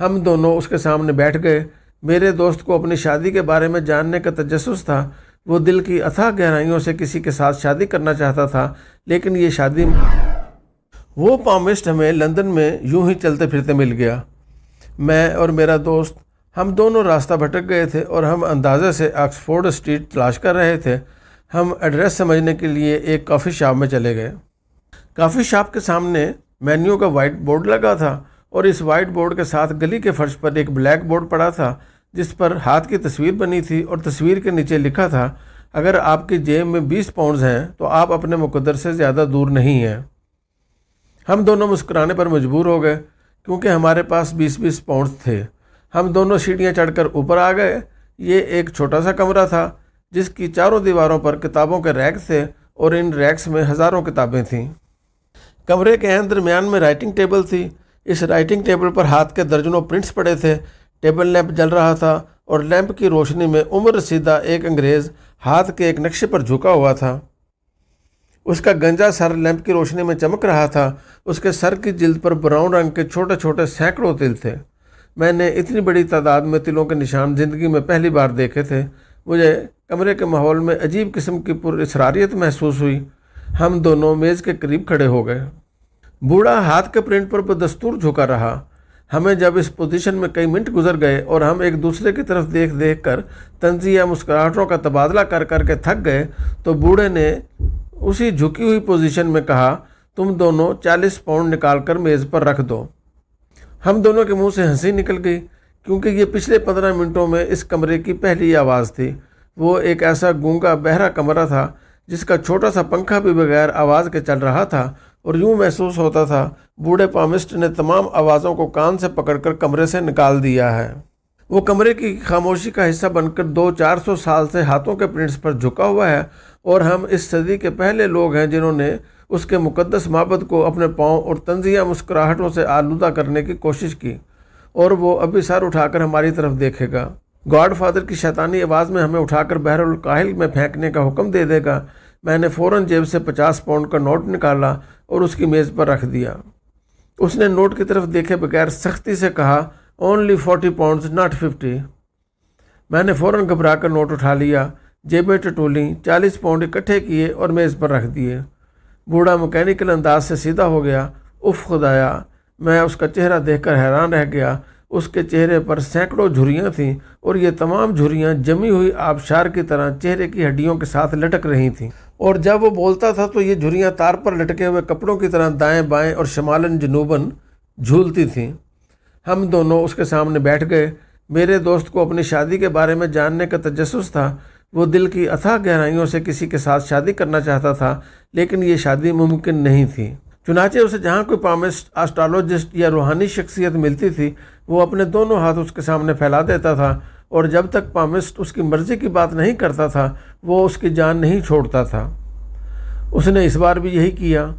हम दोनों उसके सामने बैठ गए मेरे दोस्त को अपनी शादी के बारे में जानने का तजस था वो दिल की अथाह गहराइयों से किसी के साथ शादी करना चाहता था लेकिन ये शादी वो पामिस्ट हमें लंदन में यूं ही चलते फिरते मिल गया मैं और मेरा दोस्त हम दोनों रास्ता भटक गए थे और हम अंदाजे से ऑक्सफोर्ड स्ट्रीट तलाश कर रहे थे हम एड्रेस समझने के लिए एक कॉफ़ी शॉप में चले गए कॉफ़ी शॉप के सामने मेन्यू का वाइट बोर्ड लगा था और इस वाइट बोर्ड के साथ गली के फर्श पर एक ब्लैक बोर्ड पड़ा था जिस पर हाथ की तस्वीर बनी थी और तस्वीर के नीचे लिखा था अगर आपकी जेब में बीस पाउंड हैं तो आप अपने मुकदर से ज़्यादा दूर नहीं हैं हम दोनों मुस्कुराने पर मजबूर हो गए क्योंकि हमारे पास बीस बीस पाउंड थे हम दोनों सीढ़ियाँ चढ़कर ऊपर आ गए ये एक छोटा सा कमरा था जिसकी चारों दीवारों पर किताबों के रैक थे और इन रैक्स में हज़ारों किताबें थीं कमरे के अंदर दरमियान में राइटिंग टेबल थी इस राइटिंग टेबल पर हाथ के दर्जनों प्रिंट्स पड़े थे टेबल लैंप जल रहा था और लैंप की रोशनी में उम्र सीधा एक अंग्रेज़ हाथ के एक नक्शे पर झुका हुआ था उसका गंजा सर लैंप की रोशनी में चमक रहा था उसके सर की जिल्द पर ब्राउन रंग के छोटे छोटे सैकड़ों तिल थे मैंने इतनी बड़ी तादाद में तिलों के निशान ज़िंदगी में पहली बार देखे थे मुझे कमरे के माहौल में अजीब किस्म की पुरसरारियत महसूस हुई हम दोनों मेज़ के करीब खड़े हो गए बूढ़ा हाथ के प्रिंट पर बदस्तूर झुका रहा हमें जब इस पोजीशन में कई मिनट गुजर गए और हम एक दूसरे की तरफ देख देख कर तंजी या मुस्कुराहटों का तबादला कर करके थक गए तो बूढ़े ने उसी झुकी हुई पोजीशन में कहा तुम दोनों चालीस पाउंड निकाल कर मेज़ पर रख दो हम दोनों के मुंह से हंसी निकल गई क्योंकि ये पिछले पंद्रह मिनटों में इस कमरे की पहली आवाज़ थी वो एक ऐसा गूंगा बहरा कमरा था जिसका छोटा सा पंखा भी बगैर आवाज़ के चल रहा था और यूँ महसूस होता था बूढ़े पामिस्ट ने तमाम आवाज़ों को कान से पकड़कर कमरे से निकाल दिया है वो कमरे की खामोशी का हिस्सा बनकर दो चार सौ साल से हाथों के प्रिंट्स पर झुका हुआ है और हम इस सदी के पहले लोग हैं जिन्होंने उसके मुकदस माबद को अपने पाँव और तंजिया मुस्कुराहटों से आलूदा करने की कोशिश की और वो अभी सर उठाकर हमारी तरफ देखेगा गॉड फादर की शैतानी आवाज़ में हमें उठाकर बहरुल काहिल में फेंकने का हुक्म दे देगा मैंने फ़ौरन जेब से पचास पाउंड का नोट निकाला और उसकी मेज़ पर रख दिया उसने नोट की तरफ देखे बगैर सख्ती से कहा only forty pound not fifty मैंने फ़ौर घबरा कर नोट उठा लिया जेबें टटोली चालीस पाउंड इकट्ठे किए और मेज़ पर रख दिए बूढ़ा मकैनिकल अंदाज से सीधा हो गया उफ खुदाया मैं उसका चेहरा देखकर हैरान रह गया उसके चेहरे पर सैकड़ों झुरियाँ थीं और ये तमाम झुरियाँ जमी हुई आबशार की तरह चेहरे की हड्डियों के साथ लटक रही थीं और जब वो बोलता था तो ये झुरियाँ तार पर लटके हुए कपड़ों की तरह दाएं बाएं और शमालन जनूबन झूलती थीं हम दोनों उसके सामने बैठ गए मेरे दोस्त को अपनी शादी के बारे में जानने का तजस था वो दिल की अथाह गहराइयों से किसी के साथ शादी करना चाहता था लेकिन ये शादी मुमकिन नहीं थी चुनाचे उसे जहाँ कोई पामिस्ट आस्ट्रोलॉजिस्ट या रूहानी शख्सियत मिलती थी वो अपने दोनों हाथ उसके सामने फैला देता था और जब तक पामिस्ट उसकी मर्ज़ी की बात नहीं करता था वो उसकी जान नहीं छोड़ता था उसने इस बार भी यही किया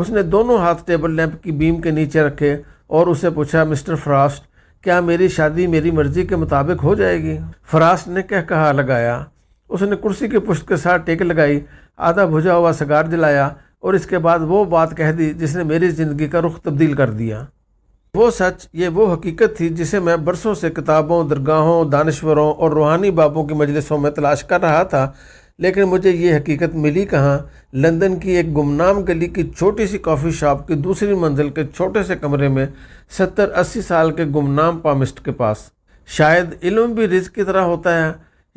उसने दोनों हाथ टेबल लैंप की बीम के नीचे रखे और उसे पूछा मिस्टर फ्रास्ट क्या मेरी शादी मेरी मर्ज़ी के मुताबिक हो जाएगी फ्रास्ट ने कह कहा लगाया उसने कुर्सी की पुष्ट के साथ टेक लगाई आधा भुजा हुआ सगार जलाया और इसके बाद वो बात कह दी जिसने मेरी ज़िंदगी का रुख तब्दील कर दिया वो सच ये वो हकीकत थी जिसे मैं बरसों से किताबों दरगाहों दानश्वरों और रूहानी बाबों की मजलिसों में तलाश कर रहा था लेकिन मुझे ये हकीकत मिली कहाँ लंदन की एक गुमनाम गली की छोटी सी कॉफ़ी शॉप की दूसरी मंजिल के छोटे से कमरे में सत्तर अस्सी साल के गुमनाम पामिस्ट के पास शायद इलम भी रिज की तरह होता है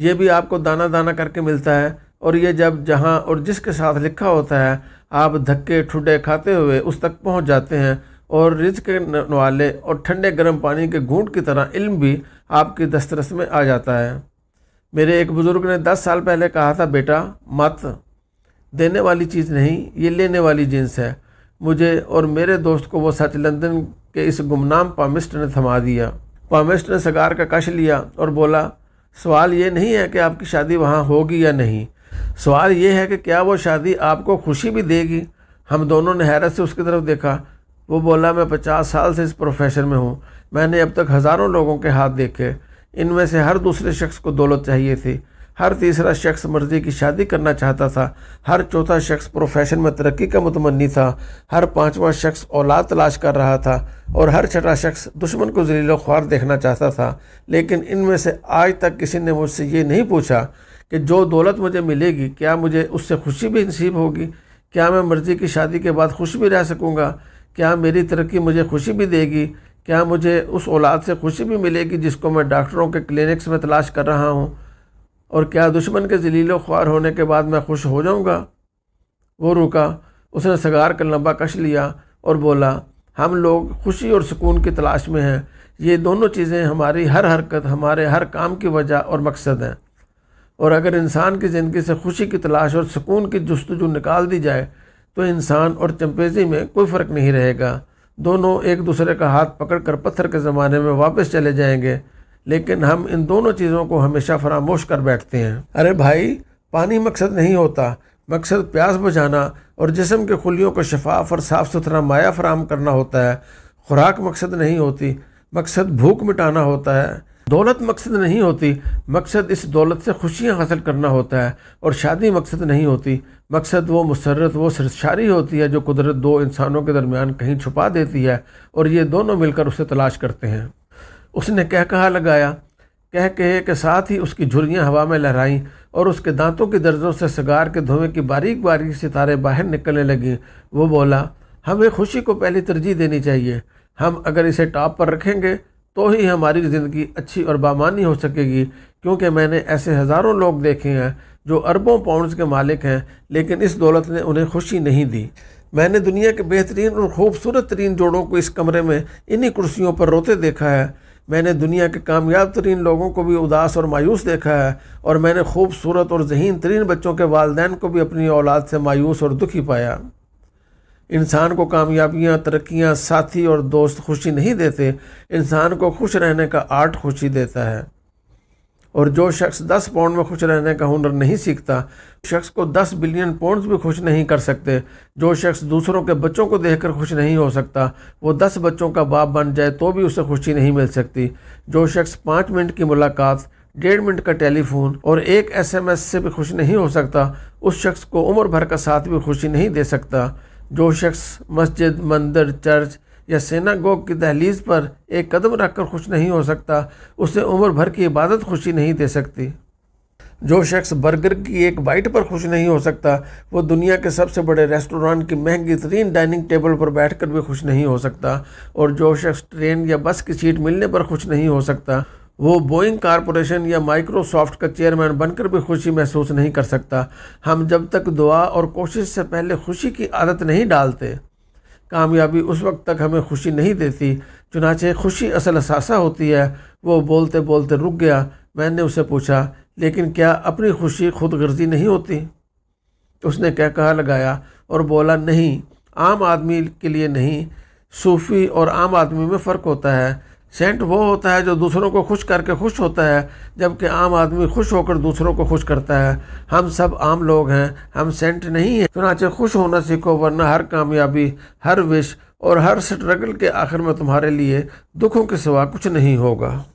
ये भी आपको दाना दाना करके मिलता है और ये जब जहाँ और जिसके साथ लिखा होता है आप धक्के ठुडे खाते हुए उस तक पहुँच जाते हैं और रिज के नवाले और ठंडे गर्म पानी के घूंट की तरह इल्म भी आपकी दस्तरस में आ जाता है मेरे एक बुज़ुर्ग ने दस साल पहले कहा था बेटा मत देने वाली चीज़ नहीं ये लेने वाली जींस है मुझे और मेरे दोस्त को वो सच लंदन के इस गुमनाम पामिस्ट ने थमा दिया पामिस्ट ने सगार का कश लिया और बोला सवाल ये नहीं है कि आपकी शादी वहाँ होगी या नहीं सवाल ये है कि क्या वो शादी आपको खुशी भी देगी हम दोनों ने हैरत से उसकी तरफ देखा वो बोला मैं पचास साल से इस प्रोफेशन में हूँ मैंने अब तक हज़ारों लोगों के हाथ देखे इनमें से हर दूसरे शख्स को दौलत चाहिए थी हर तीसरा शख्स मर्जी की शादी करना चाहता था हर चौथा शख्स प्रोफेशन में तरक्की का मुतमनी था हर पांचवा शख्स औलाद तलाश कर रहा था और हर छठा शख्स दुश्मन को जलील ख्वार देखना चाहता था लेकिन इनमें से आज तक किसी ने मुझसे ये नहीं पूछा कि जो दौलत मुझे मिलेगी क्या मुझे उससे खुशी भी नसीब होगी क्या मैं मर्जी की शादी के बाद खुश भी रह सकूँगा क्या मेरी तरक्की मुझे खुशी भी देगी क्या मुझे उस औलाद से खुशी भी मिलेगी जिसको मैं डॉक्टरों के क्लिनिक्स में तलाश कर रहा हूँ और क्या दुश्मन के जलीलो ख्वार होने के बाद मैं खुश हो जाऊँगा वो रुका उसने सगार का लंबा कश लिया और बोला हम लोग खुशी और सुकून की तलाश में हैं ये दोनों चीज़ें हमारी हर हरकत हमारे हर काम की वजह और मकसद हैं और अगर इंसान की ज़िंदगी से खुशी की तलाश और सुकून की जस्तजू निकाल दी जाए तो इंसान और चंपेजी में कोई फ़र्क नहीं रहेगा दोनों एक दूसरे का हाथ पकड़कर पत्थर के ज़माने में वापस चले जाएंगे लेकिन हम इन दोनों चीज़ों को हमेशा फरामोश कर बैठते हैं अरे भाई पानी मकसद नहीं होता मकसद प्यास बुझाना और जिसम के खुलियों को शफाफ और साफ़ सुथरा माया फराम करना होता है खुराक मकसद नहीं होती मकसद भूख मिटाना होता है दौलत मकसद नहीं होती मकसद इस दौलत से खुशियाँ हासिल करना होता है और शादी मकसद नहीं होती मकसद वो मसरत वो सरशारी होती है जो कुदरत दो इंसानों के दरमियान कहीं छुपा देती है और ये दोनों मिलकर उसे तलाश करते हैं उसने कह कहा लगाया कह कहे के साथ ही उसकी झुरियाँ हवा में लहराईं और उसके दांतों की दर्जों से सिगार के धुएं की बारीक बारीक सितारे बाहर निकलने लगें वो बोला हमें खुशी को पहली तरजीह देनी चाहिए हम अगर इसे टॉप पर रखेंगे तो ही हमारी ज़िंदगी अच्छी और बामानी हो सकेगी क्योंकि मैंने ऐसे हज़ारों लोग देखे हैं जो अरबों पाउंड्स के मालिक हैं लेकिन इस दौलत ने उन्हें खुशी नहीं दी मैंने दुनिया के बेहतरीन और ख़ूबसूरत तरीन जोड़ों को इस कमरे में इन्हीं कुर्सियों पर रोते देखा है मैंने दुनिया के कामयाब तरीन लोगों को भी उदास और मायूस देखा है और मैंने खूबसूरत और जहीन तरीन बच्चों के वालदेन को भी अपनी औलाद से मायूस और दुखी पाया इंसान को कामयाबियाँ तरक्याँ साथी और दोस्त खुशी नहीं देते इंसान को खुश रहने का आर्ट खुशी देता है और जो शख्स दस पाउंड में खुश रहने का हुनर नहीं सीखता शख्स को दस बिलियन पाउंड्स भी खुश नहीं कर सकते जो शख्स दूसरों के बच्चों को देखकर खुश नहीं हो सकता वो दस बच्चों का बाप बन जाए तो भी उसे खुशी नहीं मिल सकती जो शख्स पाँच मिनट की मुलाकात डेढ़ मिनट का टेलीफोन और एक एसएमएस से भी खुश नहीं हो सकता उस शख्स को उम्र भर का साथ भी खुशी नहीं दे सकता जो शख्स मस्जिद मंदिर चर्च या सेना गोग की दहलीज पर एक कदम रखकर खुश नहीं हो सकता उसे उम्र भर की इबादत खुशी नहीं दे सकती जो शख्स बर्गर की एक बाइट पर खुश नहीं हो सकता वो दुनिया के सबसे बड़े रेस्टोरेंट की महंगी तरीन डाइनिंग टेबल पर बैठकर भी खुश नहीं हो सकता और जो शख्स ट्रेन या बस की सीट मिलने पर खुश नहीं हो सकता वो बोइंग कॉरपोरेशन या माइक्रोसॉफ्ट का चेयरमैन बनकर भी खुशी महसूस नहीं कर सकता हम जब तक दुआ और कोशिश से पहले खुशी की आदत नहीं डालते कामयाबी उस वक्त तक हमें खुशी नहीं देती चुनाचे खुशी असल असासा होती है वो बोलते बोलते रुक गया मैंने उसे पूछा लेकिन क्या अपनी खुशी खुद गर्जी नहीं होती उसने क्या कहा लगाया और बोला नहीं आम आदमी के लिए नहीं सूफ़ी और आम आदमी में फ़र्क होता है सेंट वो होता है जो दूसरों को खुश करके खुश होता है जबकि आम आदमी खुश होकर दूसरों को खुश करता है हम सब आम लोग हैं हम सेंट नहीं हैं चुनाचे खुश होना सीखो वरना हर कामयाबी हर विश और हर स्ट्रगल के आखिर में तुम्हारे लिए दुखों के सिवा कुछ नहीं होगा